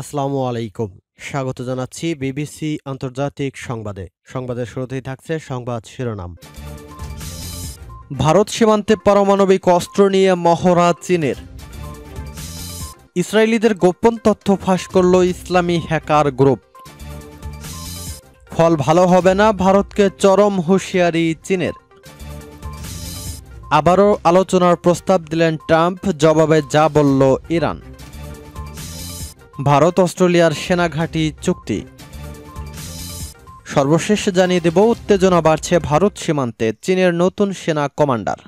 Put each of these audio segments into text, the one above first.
আসসালামু আলাইকুম স্বাগত জানাচ্ছি বিবিসি আন্তর্জাতিক সংবাদে সংবাদের শুরুতেই থাকছে সংবাদ শিরোনাম ভারত সীমান্তে পারমাণবিক অস্ত্র নিয়ে মহড়া চীনের ইসরায়েলিদের গোপন তথ্য ফাঁস করল ইসলামী হ্যাকার গ্রুপ ফল ভালো হবে না ভারতকে চরম হুঁশিয়ারি চীনের আবারও আলোচনার প্রস্তাব দিলেন ট্রাম্প জবাবে যা বলল ইরান ভারত অস্ট্রেলিয়ার সেনা ঘাঁটি চুক্তি সর্বশেষ জানিয়ে দেব উত্তেজনা বাড়ছে ভারত সীমান্তে চীনের নতুন সেনা কমান্ডার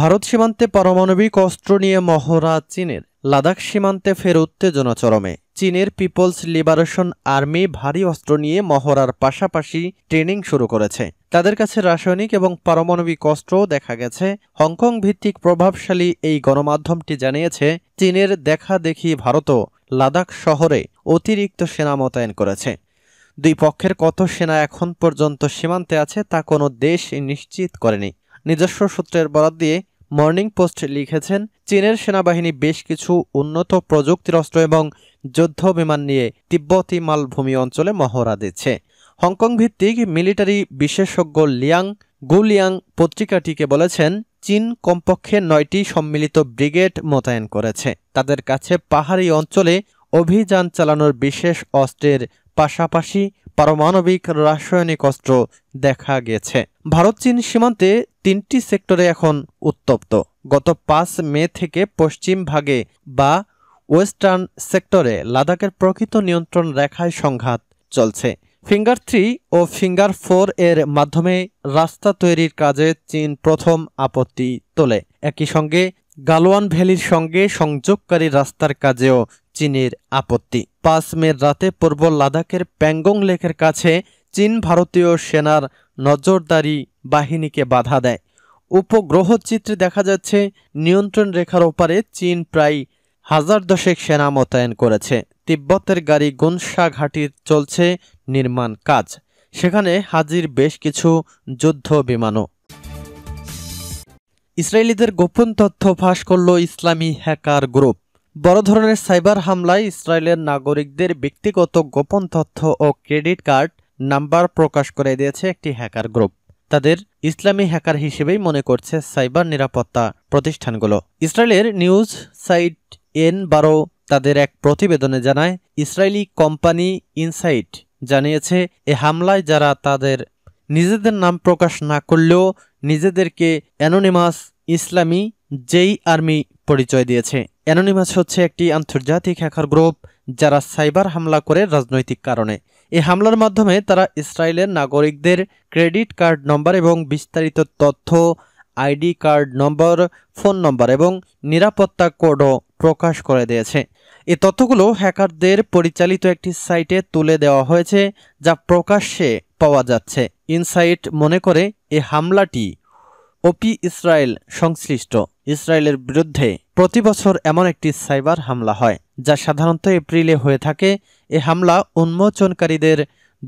ভারত সীমান্তে পারমাণবিক অস্ত্র নিয়ে মহড়া চীনের লাদাখ সীমান্তে ফের উত্তেজনা চরমে চীনের পিপলস লিবারেশন আর্মি ভারী অস্ত্র নিয়ে মহড়ার পাশাপাশি ট্রেনিং শুরু করেছে তাদের কাছে রাসায়নিক এবং পারমাণবিক অস্ত্রও দেখা গেছে হংকং ভিত্তিক প্রভাবশালী এই গণমাধ্যমটি জানিয়েছে চীনের দেখা দেখি ভারতও লাদাখ শহরে অতিরিক্ত সেনা মোতায়েন করেছে দুই পক্ষের কত সেনা এখন পর্যন্ত সীমান্তে আছে তা কোনো দেশ নিশ্চিত করেনি নিজস্ব সূত্রের বরাত দিয়ে মর্নিং পোস্ট লিখেছেন চীনের সেনাবাহিনী বেশ কিছু উন্নত প্রযুক্তির অস্ত্র এবং যুদ্ধ বিমান নিয়ে তিব্বতী মালভূমি অঞ্চলে মহড়া দিচ্ছে হংকং ভিত্তিক মিলিটারি বিশেষজ্ঞ লিয়াং গুলিয়াং পত্রিকাটিকে বলেছেন চীন কমপক্ষে নয়টি সম্মিলিত ব্রিগেড মোতায়েন করেছে তাদের কাছে পাহাড়ি অঞ্চলে অভিযান চালানোর বিশেষ অস্ত্রের পাশাপাশি পারমাণবিক রাসায়নিক অস্ত্র দেখা গেছে ভারত চীন সীমান্তে তিনটি সেক্টরে এখন উত্তপ্ত গত পাঁচ মে থেকে পশ্চিম ভাগে বা ওয়েস্টার্ন সেক্টরে লাদাখের প্রকৃত নিয়ন্ত্রণ রেখায় সংঘাত চলছে ফিঙ্গার থ্রি ও ফিঙ্গার ফোর এর মাধ্যমে রাস্তা তৈরির কাজে চীন প্রথম আপত্তি তোলে একই সঙ্গে গালোয়ান ভ্যালির সঙ্গে সংযোগকারী রাস্তার কাজেও চীনের আপত্তি পাঁচ মে রাতে পূর্ব লাদাখের প্যাঙ্গং লেকের কাছে চীন ভারতীয় সেনার নজরদারি বাহিনীকে বাধা দেয় উপগ্রহ চিত্রে দেখা যাচ্ছে নিয়ন্ত্রণ রেখার ওপারে চীন প্রায় হাজার দশেক সেনা মোতায়েন করেছে তিব্বতের গাড়ি গুনসা ঘাটির চলছে নির্মাণ কাজ সেখানে হাজির বেশ কিছু যুদ্ধ বিমানও ইসরায়েলিদের গোপন তথ্য ফাঁস করল ইসলামী হ্যাকার গ্রুপ বড় ধরনের সাইবার হামলায় ইসরায়েলের নাগরিকদের ব্যক্তিগত গোপন তথ্য ও ক্রেডিট কার্ড নাম্বার প্রকাশ করে দিয়েছে একটি হ্যাকার গ্রুপ তাদের ইসলামী হ্যাকার হিসেবেই মনে করছে সাইবার নিরাপত্তা প্রতিষ্ঠানগুলো ইসরায়েলের নিউজ সাইট এন বারো তাদের এক প্রতিবেদনে জানায় ইসরায়েলি কোম্পানি ইনসাইট জানিয়েছে এ হামলায় যারা তাদের নিজেদের নাম প্রকাশ না করলেও নিজেদেরকে অ্যানোনিমাস ইসলামী যেই আর্মি পরিচয় দিয়েছে অ্যানোনিমাস হচ্ছে একটি আন্তর্জাতিক হ্যাকার গ্রুপ যারা সাইবার হামলা করে রাজনৈতিক কারণে এই হামলার মাধ্যমে তারা ইসরায়েলের নাগরিকদের ক্রেডিট কার্ড নম্বর এবং বিস্তারিত তথ্য আইডি কার্ড নম্বর ফোন নম্বর এবং নিরাপত্তা কোডও প্রকাশ করে দিয়েছে এ তথ্যগুলো হ্যাকারদের পরিচালিত একটি সাইটে তুলে দেওয়া হয়েছে যা প্রকাশ্যে পাওয়া যাচ্ছে ইনসাইট মনে করে এ হামলাটি ওপি ইসরায়েল সংশ্লিষ্ট ইসরায়েলের বিরুদ্ধে প্রতি বছর এমন একটি সাইবার হামলা হয় যা সাধারণত এপ্রিলে হয়ে থাকে এ হামলা উন্মোচনকারীদের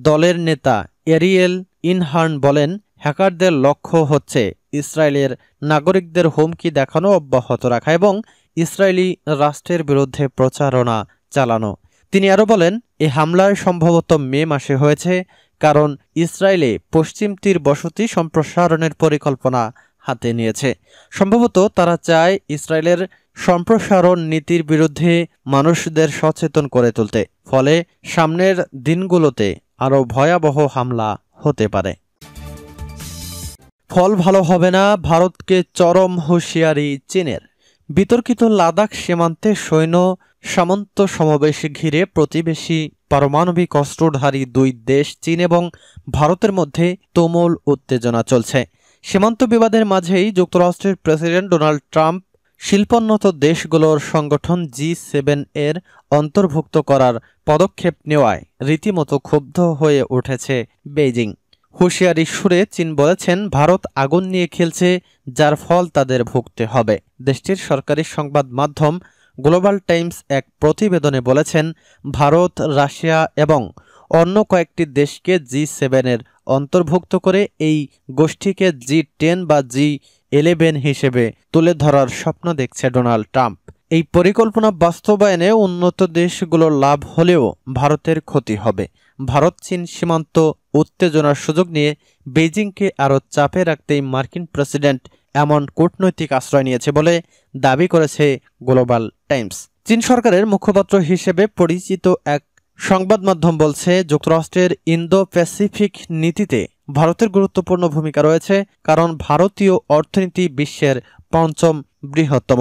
দলের নেতা এরিয়েল ইনহার্ন বলেন হ্যাকারদের লক্ষ্য হচ্ছে ইসরায়েলের নাগরিকদের হুমকি দেখানো অব্যাহত রাখা এবং ইসরায়েলি রাষ্ট্রের বিরুদ্ধে প্রচারণা চালানো তিনি আরও বলেন এ হামলায় সম্ভবত মে মাসে হয়েছে কারণ ইসরায়েলে পশ্চিম তীর বসতি সম্প্রসারণের পরিকল্পনা হাতে নিয়েছে সম্ভবত তারা চায় ইসরায়েলের সম্প্রসারণ নীতির বিরুদ্ধে মানুষদের সচেতন করে তুলতে ফলে সামনের দিনগুলোতে আরও ভয়াবহ হামলা হতে পারে ফল ভালো হবে না ভারতকে চরম হুঁশিয়ারি চীনের বিতর্কিত লাদাখ সীমান্তে সৈন্য সামন্ত সমাবেশ ঘিরে প্রতিবেশী পারমাণবিক অস্ত্রধারী দুই দেশ চীন এবং ভারতের মধ্যে তুমুল উত্তেজনা চলছে সীমান্ত বিবাদের মাঝেই যুক্তরাষ্ট্রের প্রেসিডেন্ট ডোনাল্ড ট্রাম্প শিল্পোন্নত দেশগুলোর সংগঠন জি সেভেন এর অন্তর্ভুক্ত করার পদক্ষেপ নেওয়ায় রীতিমতো ক্ষুব্ধ হয়ে উঠেছে বেইজিং হুঁশিয়ারি সুরে চীন বলেছেন ভারত আগুন নিয়ে খেলছে যার ফল তাদের ভুগতে হবে দেশটির সরকারি সংবাদ মাধ্যম গ্লোবাল টাইমস এক প্রতিবেদনে বলেছেন ভারত রাশিয়া এবং অন্য কয়েকটি দেশকে জি সেভেনের অন্তর্ভুক্ত করে এই গোষ্ঠীকে জি টেন বা জি এলেভেন হিসেবে তুলে ধরার স্বপ্ন দেখছে ডোনাল্ড ট্রাম্প এই পরিকল্পনা বাস্তবায়নে উন্নত দেশগুলোর লাভ হলেও ভারতের ক্ষতি হবে ভারত চীন সীমান্ত উত্তেজনার সুযোগ নিয়ে বেজিংকে আরও চাপে রাখতেই মার্কিন প্রেসিডেন্ট এমন কূটনৈতিক আশ্রয় নিয়েছে বলে দাবি করেছে গ্লোবাল টাইমস চীন সরকারের মুখপাত্র হিসেবে পরিচিত এক সংবাদ মাধ্যম বলছে যুক্তরাষ্ট্রের ইন্দো প্যাসিফিক নীতিতে ভারতের গুরুত্বপূর্ণ ভূমিকা রয়েছে কারণ ভারতীয় অর্থনীতি বিশ্বের পঞ্চম বৃহত্তম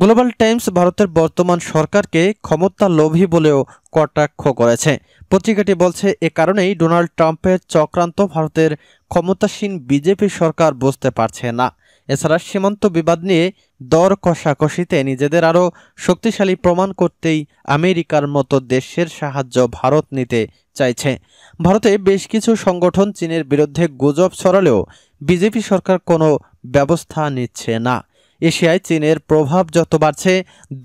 গ্লোবাল টাইমস ভারতের বর্তমান সরকারকে ক্ষমতা লোভী বলেও কটাক্ষ করেছে পত্রিকাটি বলছে এ কারণেই ডোনাল্ড ট্রাম্পের চক্রান্ত ভারতের ক্ষমতাসীন বিজেপি সরকার বুঝতে পারছে না এছাড়া সীমান্ত বিবাদ নিয়ে দর কষাকষিতে নিজেদের আরও শক্তিশালী প্রমাণ করতেই আমেরিকার মতো দেশের সাহায্য ভারত নিতে চাইছে ভারতে বেশ কিছু সংগঠন চীনের বিরুদ্ধে গুজব ছড়ালেও বিজেপি সরকার কোনো ব্যবস্থা নিচ্ছে না এশিয়ায় চীনের প্রভাব যত বাড়ছে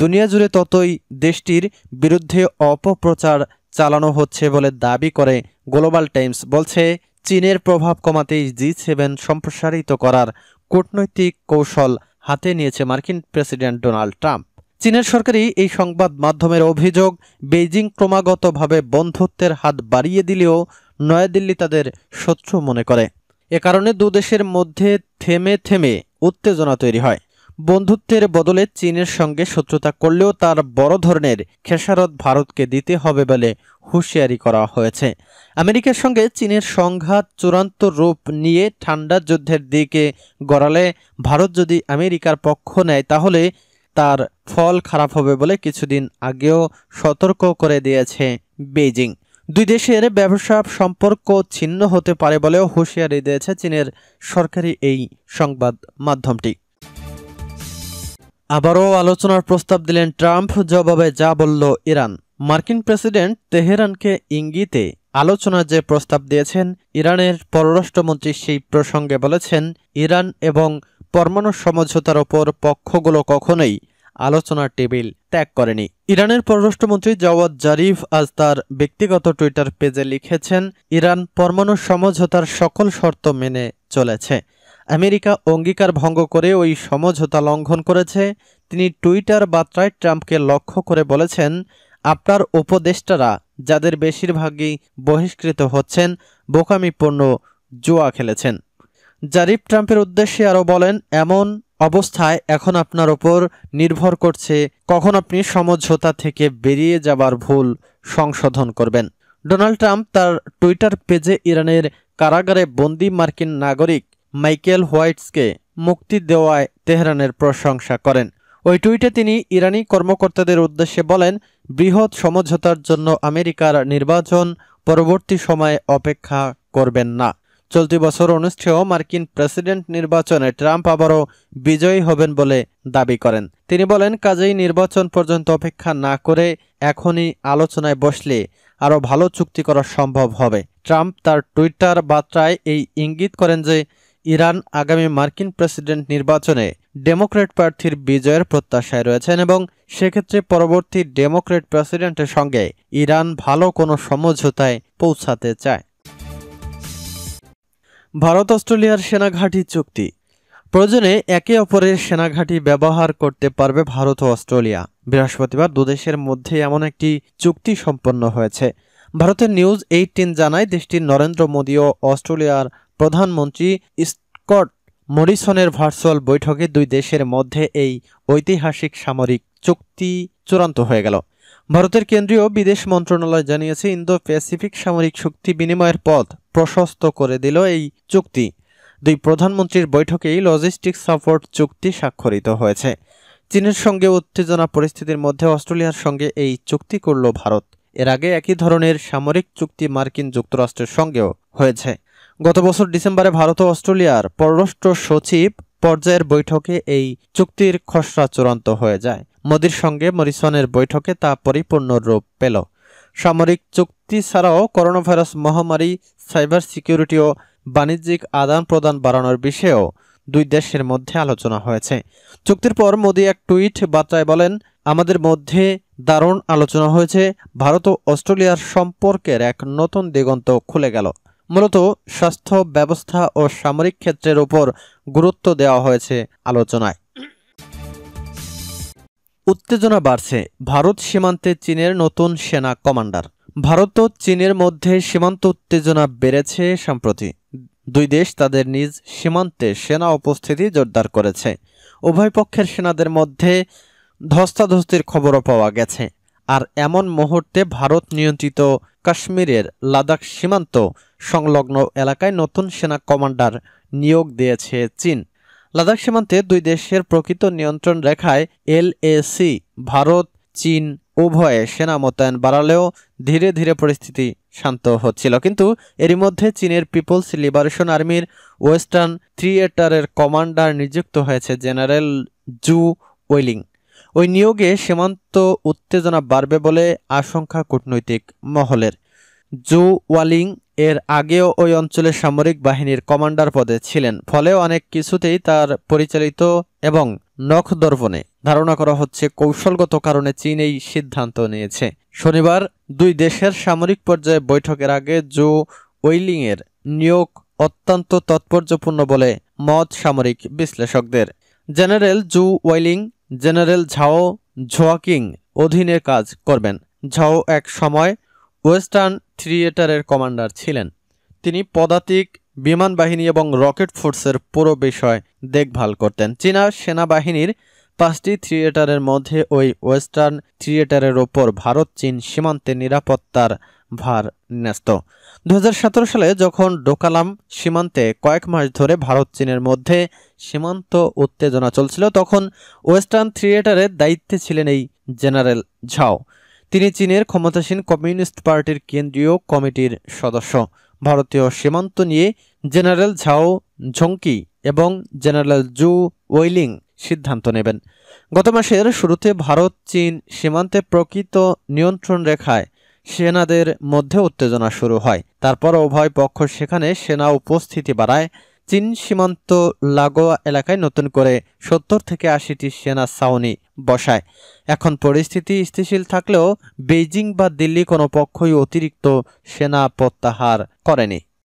দুনিয়া জুড়ে ততই দেশটির বিরুদ্ধে অপপ্রচার চালানো হচ্ছে বলে দাবি করে গ্লোবাল টাইমস বলছে চীনের প্রভাব কমাতেই জি সেভেন সম্প্রসারিত করার কূটনৈতিক কৌশল হাতে নিয়েছে মার্কিন প্রেসিডেন্ট ডোনাল্ড ট্রাম্প চীনের সরকারই এই সংবাদ মাধ্যমের অভিযোগ বেইজিং ক্রমাগতভাবে বন্ধুত্বের হাত বাড়িয়ে দিলেও নয়াদিল্লি তাদের শত্রু মনে করে এ কারণে দুদেশের মধ্যে থেমে থেমে উত্তেজনা তৈরি হয় বন্ধুত্বের বদলে চীনের সঙ্গে শত্রুতা করলেও তার বড় ধরনের খেসারত ভারতকে দিতে হবে বলে হুঁশিয়ারি করা হয়েছে আমেরিকার সঙ্গে চীনের সংঘাত চূড়ান্ত রূপ নিয়ে ঠান্ডা যুদ্ধের দিকে গড়ালে ভারত যদি আমেরিকার পক্ষ নেয় তাহলে তার ফল খারাপ হবে বলে কিছুদিন আগেও সতর্ক করে দিয়েছে বেজিং দুই দেশের ব্যবসা সম্পর্ক ছিন্ন হতে পারে বলেও হুঁশিয়ারি দিয়েছে চীনের সরকারি এই সংবাদ মাধ্যমটি আবারও আলোচনার প্রস্তাব দিলেন ট্রাম্প জবাবে যা বলল ইরান মার্কিন প্রেসিডেন্ট তেহরানকে ইঙ্গিতে আলোচনা যে প্রস্তাব দিয়েছেন ইরানের পররাষ্ট্রমন্ত্রী সেই প্রসঙ্গে বলেছেন ইরান এবং পরমাণু সমঝোতার ওপর পক্ষগুলো কখনোই আলোচনার টেবিল ত্যাগ করেনি ইরানের পররাষ্ট্রমন্ত্রী জওয়াদ জারিফ আজ তার ব্যক্তিগত টুইটার পেজে লিখেছেন ইরান পরমাণু সমঝোতার সকল শর্ত মেনে চলেছে আমেরিকা অঙ্গীকার ভঙ্গ করে ওই সমঝোতা লঙ্ঘন করেছে তিনি টুইটার বার্তায় ট্রাম্পকে লক্ষ্য করে বলেছেন আপনার উপদেষ্টারা যাদের বেশিরভাগই বহিষ্কৃত হচ্ছেন বোকামিপূর্ণ জুয়া খেলেছেন জারিফ ট্রাম্পের উদ্দেশ্যে আরও বলেন এমন অবস্থায় এখন আপনার ওপর নির্ভর করছে কখন আপনি সমঝোতা থেকে বেরিয়ে যাবার ভুল সংশোধন করবেন ডোনাল্ড ট্রাম্প তার টুইটার পেজে ইরানের কারাগারে বন্দি মার্কিন নাগরিক মাইকেল হোয়াইটসকে মুক্তি দেওয়ায় তেহরানের প্রশংসা করেন ওই টুইটে তিনি ইরানি কর্মকর্তাদের উদ্দেশ্যে বলেন বৃহৎ সমঝোতার জন্য আমেরিকার নির্বাচন পরবর্তী সময়ে অপেক্ষা করবেন না চলতি বছর অনুষ্ঠেয় মার্কিন প্রেসিডেন্ট নির্বাচনে ট্রাম্প আবারও বিজয়ী হবেন বলে দাবি করেন তিনি বলেন কাজেই নির্বাচন পর্যন্ত অপেক্ষা না করে এখনই আলোচনায় বসলে আরও ভালো চুক্তি করা সম্ভব হবে ট্রাম্প তার টুইটার বার্তায় এই ইঙ্গিত করেন যে ইরান আগামী মার্কিন প্রেসিডেন্ট নির্বাচনে ডেমোক্রেট প্রার্থীর বিজয়ের প্রত্যাশায় রয়েছেন এবং সেক্ষেত্রে পরবর্তী ডেমোক্রেট প্রেসিডেন্টের সঙ্গে ইরান ভালো কোনো সমঝোতায় পৌঁছাতে চায় ভারত অস্ট্রেলিয়ার সেনাঘাঁটি চুক্তি প্রয়োজনে একে অপরের সেনাঘাঁটি ব্যবহার করতে পারবে ভারত ও অস্ট্রেলিয়া বৃহস্পতিবার দুদেশের মধ্যে এমন একটি চুক্তি সম্পন্ন হয়েছে ভারতের নিউজ এইটিন জানায় দেশটির নরেন্দ্র মোদী ও অস্ট্রেলিয়ার প্রধানমন্ত্রী স্কট মরিসনের ভার্চুয়াল বৈঠকে দুই দেশের মধ্যে এই ঐতিহাসিক সামরিক চুক্তি চূড়ান্ত হয়ে গেল ভারতের কেন্দ্রীয় বিদেশ মন্ত্রণালয় জানিয়েছে ইন্দো প্যাসিফিক সামরিক শক্তি বিনিময়ের পথ প্রশস্ত করে দিল এই চুক্তি দুই প্রধানমন্ত্রীর বৈঠকেই লজিস্টিক সাপোর্ট চুক্তি স্বাক্ষরিত হয়েছে চীনের সঙ্গে উত্তেজনা পরিস্থিতির মধ্যে অস্ট্রেলিয়ার সঙ্গে এই চুক্তি করল ভারত এর আগে একই ধরনের সামরিক চুক্তি মার্কিন যুক্তরাষ্ট্রের সঙ্গেও হয়েছে গত বছর ডিসেম্বরে ভারত ও অস্ট্রেলিয়ার পররাষ্ট্র সচিব পর্যায়ের বৈঠকে এই চুক্তির খসড়া চূড়ান্ত হয়ে যায় মোদির সঙ্গে মরিসনের বৈঠকে তা পরিপূর্ণ রূপ পেল সামরিক চুক্তি ছাড়াও করোনা ভাইরাস মহামারী সাইবার সিকিউরিটি ও বাণিজ্যিক আদান প্রদান বাড়ানোর বিষয়েও দুই দেশের মধ্যে আলোচনা হয়েছে চুক্তির পর মোদি এক টুইট বার্তায় বলেন আমাদের মধ্যে দারুণ আলোচনা হয়েছে ভারত ও অস্ট্রেলিয়ার সম্পর্কের এক নতুন দিগন্ত খুলে গেল মূলত স্বাস্থ্য ব্যবস্থা ও সামরিক ক্ষেত্রের ওপর গুরুত্ব দেওয়া হয়েছে আলোচনায় উত্তেজনা বাড়ছে ভারত সীমান্তে চীনের নতুন সেনা কমান্ডার ভারত ও চীনের মধ্যে সীমান্ত উত্তেজনা বেড়েছে সম্প্রতি দুই দেশ তাদের নিজ সীমান্তে সেনা উপস্থিতি জোরদার করেছে উভয় পক্ষের সেনাদের মধ্যে ধস্তাধস্তির খবরও পাওয়া গেছে আর এমন মুহূর্তে ভারত নিয়ন্ত্রিত কাশ্মীরের লাদাখ সীমান্ত সংলগ্ন এলাকায় নতুন সেনা কমান্ডার নিয়োগ দিয়েছে চীন লাদাখ সীমান্তে দুই দেশের প্রকৃত নিয়ন্ত্রণ রেখায় এলএসি ভারত চীন উভয়ে সেনা মোতায়েন বাড়ালেও ধীরে ধীরে পরিস্থিতি শান্ত হচ্ছিল কিন্তু এরই মধ্যে চীনের পিপলস লিবারেশন আর্মির ওয়েস্টার্ন থিয়েটারের কমান্ডার নিযুক্ত হয়েছে জেনারেল জু ওয়েলিং ওই নিয়োগে সীমান্ত উত্তেজনা বাড়বে বলে আশঙ্কা কূটনৈতিক মহলের জু ওয়ালিং এর আগেও ওই অঞ্চলে সামরিক বাহিনীর কমান্ডার পদে ছিলেন ফলে অনেক কিছুতেই তার পরিচালিত এবং নখ দর্পণে ধারণা করা হচ্ছে কৌশলগত কারণে চীন এই সিদ্ধান্ত নিয়েছে শনিবার দুই দেশের সামরিক পর্যায়ে বৈঠকের আগে জো ওয়েলিংয়ের নিয়োগ অত্যন্ত তাৎপর্যপূর্ণ বলে মত সামরিক বিশ্লেষকদের জেনারেল জু ওয়েলিং জেনারেল ঝাও ঝোয়াকিং অধীনে কাজ করবেন ঝাও এক সময় ওয়েস্টার্ন থিয়েটারের কমান্ডার ছিলেন তিনি পদাতিক বিমান বাহিনী এবং রকেট ফোর্সের পুরো বিষয় দেখভাল করতেন চীনা সেনাবাহিনীর পাঁচটি থিয়েটারের মধ্যে ওই ওয়েস্টার্ন থিয়েটারের ওপর ভারত চীন সীমান্তে নিরাপত্তার ভার ন্যস্ত দু সালে যখন ডোকালাম সীমান্তে কয়েক মাস ধরে ভারত চীনের মধ্যে সীমান্ত উত্তেজনা চলছিল তখন ওয়েস্টার্ন থিয়েটারের দায়িত্বে ছিলেন এই জেনারেল ঝাও তিনি চীনের ক্ষমতাসীন কমিউনিস্ট পার্টির কেন্দ্রীয় কমিটির সদস্য ভারতীয় সীমান্ত নিয়ে জেনারেল ঝাও ঝংকি এবং জেনারেল জু ওয়েলিং সিদ্ধান্ত নেবেন গত মাসের শুরুতে ভারত চীন সীমান্তে প্রকৃত নিয়ন্ত্রণ রেখায় সেনাদের মধ্যে উত্তেজনা শুরু হয় তারপর উভয় পক্ষ সেখানে সেনা উপস্থিতি বাড়ায় চীন সীমান্ত লাগোয়া এলাকায় নতুন করে সত্তর থেকে আশিটি সেনা ছাউনি বসায় এখন পরিস্থিতি স্থিতিশীল থাকলেও বেইজিং বা দিল্লি কোনো পক্ষই অতিরিক্ত সেনা প্রত্যাহার করেনি